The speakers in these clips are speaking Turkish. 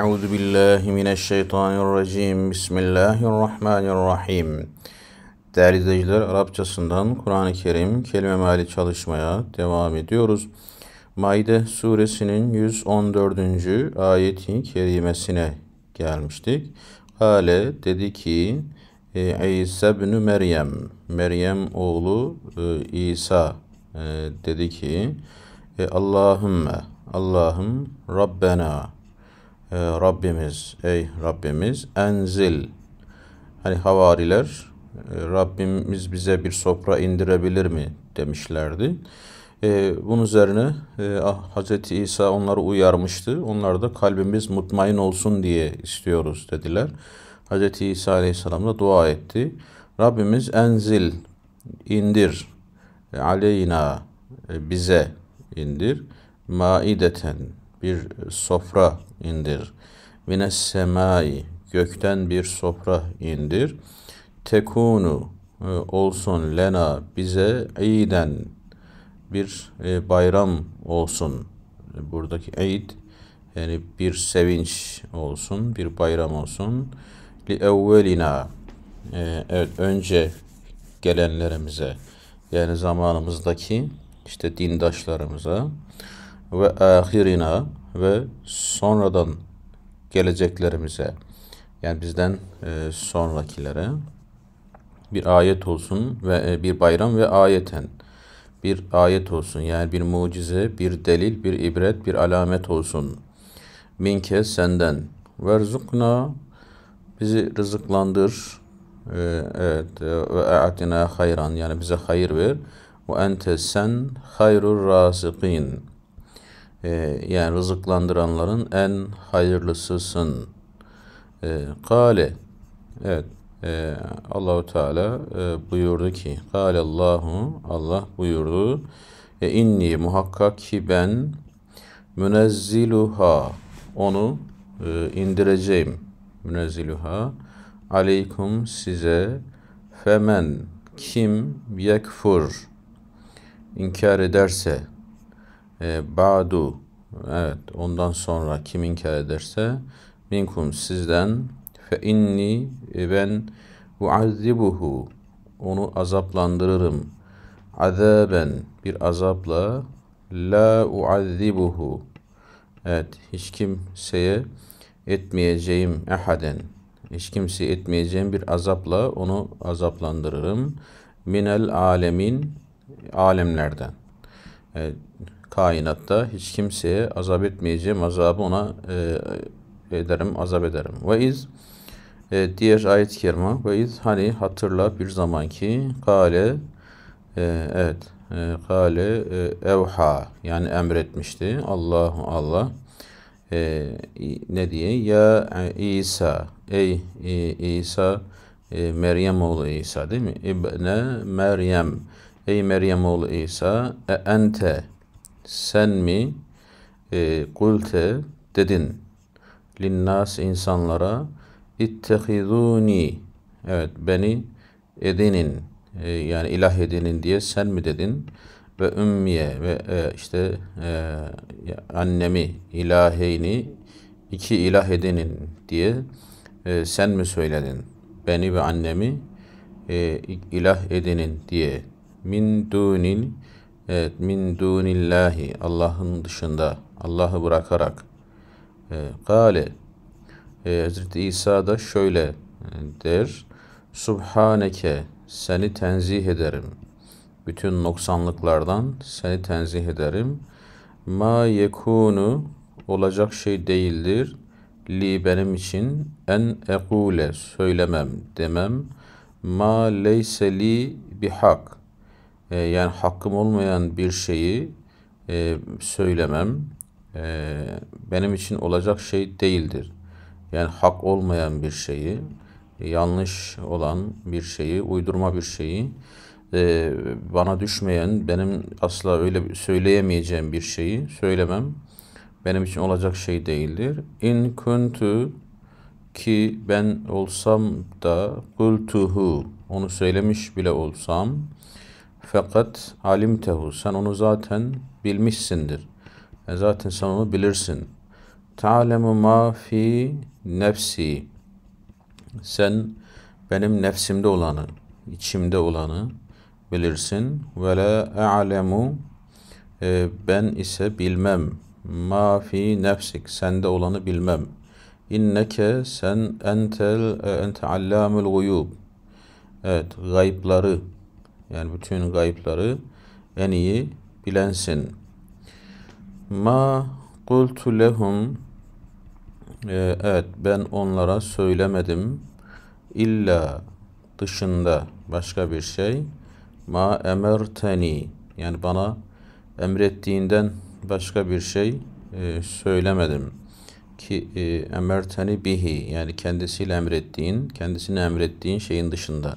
أعوذ بالله من الşeytan الرجيم Bismillahirrahmanirrahim Değerli izleyiciler Arapçasından Kur'an-ı Kerim kelime mali çalışmaya devam ediyoruz. Maide suresinin 114. ayeti kerimesine gelmiştik. Hale dedi ki e, İsa bin Meryem Meryem oğlu e, İsa e, dedi ki Allahümme Allah'ım Rabbena ee, Rabbimiz ey Rabbimiz enzil hani havariler e, Rabbimiz bize bir sopra indirebilir mi demişlerdi. Ee, bunun üzerine e, Hz. Ah, İsa onları uyarmıştı. Onlar da kalbimiz mutmain olsun diye istiyoruz dediler. Hz. İsa Aleyhisselam da dua etti. Rabbimiz enzil, indir, aleyna, e, bize indir, maideten, bir sofra indir. Mines semai gökten bir sofra indir. Tekunu e, olsun lena bize iyiden bir e, bayram olsun. Buradaki eid yani bir sevinç olsun, bir bayram olsun. Li evvelina e, evet önce gelenlerimize yani zamanımızdaki işte dindaşlarımıza ve ahirina ve sonradan geleceklerimize yani bizden e, sonrakilere bir ayet olsun ve e, bir bayram ve ayeten bir ayet olsun. Yani bir mucize, bir delil, bir ibret, bir alamet olsun. Minke senden. Verzukna bizi rızıklandır. E, evet. Ve a'tina hayran. Yani bize hayır ver. Ve ente sen hayrur razikin e, yani rızıklandıranların en hayırlısısın. E, kale evet e, Allahu Teala e, buyurdu ki Kale Allahu Allah buyurdu e, inni muhakkak ki ben münezziluha onu e, indireceğim münezziluha aleykum size femen kim yekfur inkar ederse e, ba'du evet ondan sonra kim inkar ederse minkum sizden fe inni e, ben uazzibuhu onu azaplandırırım azaben bir azapla la uazzibuhu evet hiç kimseye etmeyeceğim ehaden hiç kimse etmeyeceğim bir azapla onu azaplandırırım minel alemin alemlerden. Evet, kainatta hiç kimseye azap etmeyeceğim azabı ona e, ederim, azap ederim. Ve iz e, diğer ayet-i kerime ve iz hani hatırla bir zamanki kale e, evet e, kale e, evha yani emretmişti Allah Allah e, ne diye ya e, İsa ey e, İsa e, Meryem oğlu İsa değil mi? İbne Meryem ey Meryem oğlu İsa e, ente sen mi e, kulte dedin linnas insanlara ittehiduni evet beni edinin e, yani ilah edinin diye sen mi dedin ve ümmiye ve e, işte e, annemi ilaheyni iki ilah edinin diye e, sen mi söyledin beni ve annemi e, ilah edinin diye min dunil Evet, min dunillahi Allah'ın dışında, Allah'ı bırakarak. Ee, kale e, Hz. İsa da şöyle e, der. Subhaneke seni tenzih ederim. Bütün noksanlıklardan seni tenzih ederim. Ma yekunu olacak şey değildir. Li benim için en ekule söylemem demem. Ma leyse li bihak e, yani hakkım olmayan bir şeyi e, söylemem e, benim için olacak şey değildir. Yani hak olmayan bir şeyi, yanlış olan bir şeyi, uydurma bir şeyi, e, bana düşmeyen, benim asla öyle söyleyemeyeceğim bir şeyi söylemem benim için olacak şey değildir. İn kuntu ki ben olsam da kultuhu onu söylemiş bile olsam fakat alimtehu sen onu zaten bilmişsindir. E zaten sen onu bilirsin. Ta'lemu ma fi nefsi. Sen benim nefsimde olanı, içimde olanı bilirsin. Ve la a'lemu e, ben ise bilmem. Ma fi nefsik. Sende olanı bilmem. İnneke sen entel e, ente allamul guyub. Evet, gayıpları yani bütün gayıpları en iyi bilensin. Ma kultu lehum ee, Evet ben onlara söylemedim. İlla dışında başka bir şey. Ma emerteni yani bana emrettiğinden başka bir şey e, söylemedim. Ki e, emerteni bihi yani kendisiyle emrettiğin, kendisini emrettiğin şeyin dışında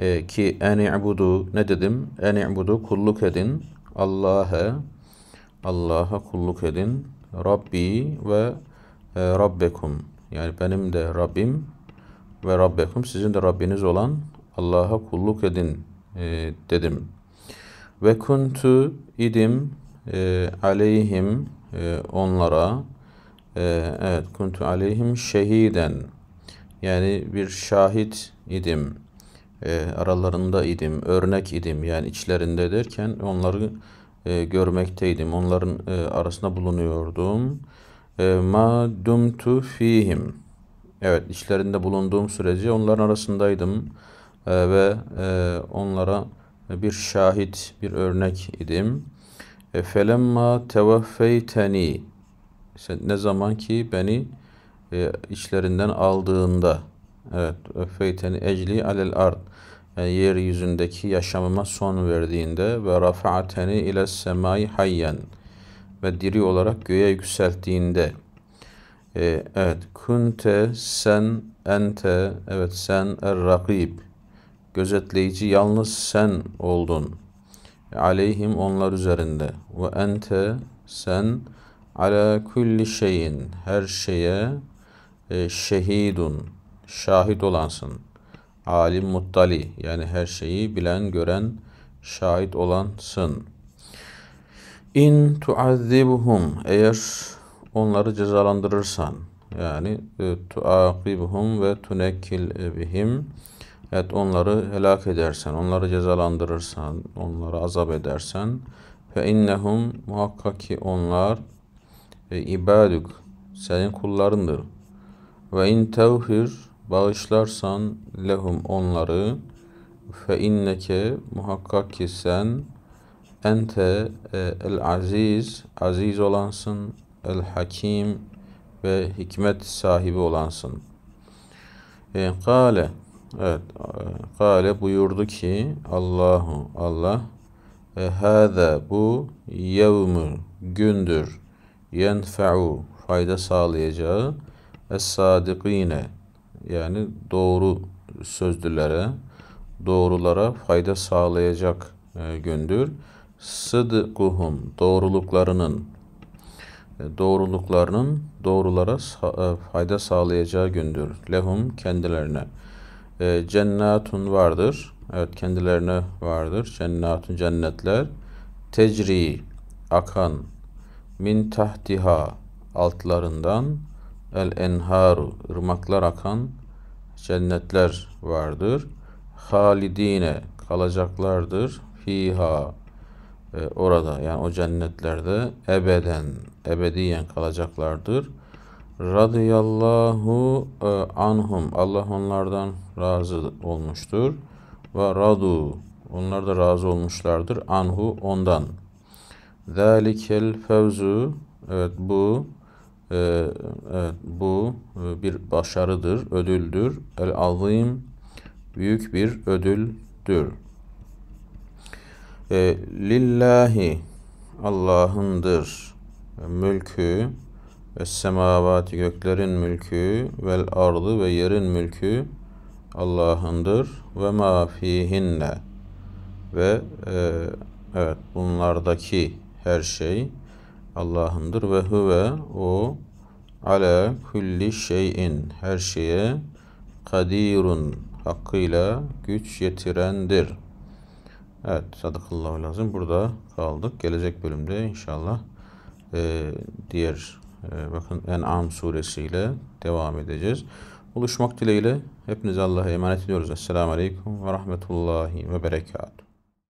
e, ki eni'budu ne dedim? Eni'budu kulluk edin. Allah'a Allah'a kulluk edin. Rabbi ve e, Rabbekum. Yani benim de Rabbim ve Rabbekum sizin de Rabbiniz olan Allah'a kulluk edin e, dedim. Ve kuntu idim e, aleyhim e, onlara e, evet kuntu aleyhim şehiden yani bir şahit idim.'' e, aralarında idim, örnek idim yani içlerinde derken onları e, görmekteydim. Onların e, arasında bulunuyordum. E, ma dumtu fihim. Evet, içlerinde bulunduğum sürece onların arasındaydım e, ve e, onlara bir şahit, bir örnek idim. E, felemma tevaffeyteni. Sen ne zaman ki beni e, içlerinden aldığında Evet. Feyteni ecli alel ard. Yani yeryüzündeki yaşamıma son verdiğinde ve rafateni ile semai hayyen ve diri olarak göğe yükselttiğinde ee, evet kunte sen ente evet sen er rakib gözetleyici yalnız sen oldun aleyhim onlar üzerinde ve ente sen ala kulli şeyin her şeye e, şehidun şahit olansın. Alim muttali yani her şeyi bilen, gören, şahit olansın. İn tuazzibuhum eğer onları cezalandırırsan yani e, tuakibuhum ve tu'nekil bihim Evet onları helak edersen, onları cezalandırırsan, onları azap edersen ve innehum muhakkak ki onlar e, ibadük senin kullarındır. Ve in tevhir Bağışlarsan lehum onları fe inneke muhakkak ki sen ente e, el aziz aziz olansın el hakim ve hikmet sahibi olansın. E, kale evet e, kale buyurdu ki Allahu Allah e, hâze bu yevmü gündür yenfe'u fayda sağlayacağı es-sadikine yani doğru sözlülere, doğrulara fayda sağlayacak e, gündür. Sıdkuhum doğruluklarının e, doğruluklarının doğrulara e, fayda sağlayacağı gündür. Lehum kendilerine. E, cennatun vardır. Evet kendilerine vardır. Cennatun cennetler. Tecri akan min tahtiha altlarından el Enhar ırmaklar akan cennetler vardır. Halidine kalacaklardır. Fiha e, orada yani o cennetlerde ebeden ebediyen kalacaklardır. Radıyallahu e, anhum Allah onlardan razı olmuştur ve radu onlar da razı olmuşlardır anhu ondan. Zalikel fevzu evet bu e, evet, bu e, bir başarıdır, ödüldür. El azim büyük bir ödüldür. E, lillahi Allah'ındır mülkü ve semavati göklerin mülkü vel ardı ve yerin mülkü Allah'ındır ve ma fihinne ve e, evet bunlardaki her şey Allah'ındır ve huve o ala kulli şeyin her şeye kadirun hakkıyla güç yetirendir. Evet sadakallahu lazım burada kaldık. Gelecek bölümde inşallah e, diğer e, bakın En'am suresiyle devam edeceğiz. Buluşmak dileğiyle hepinize Allah'a emanet ediyoruz. Esselamu Aleyküm ve Rahmetullahi ve Berekatuhu.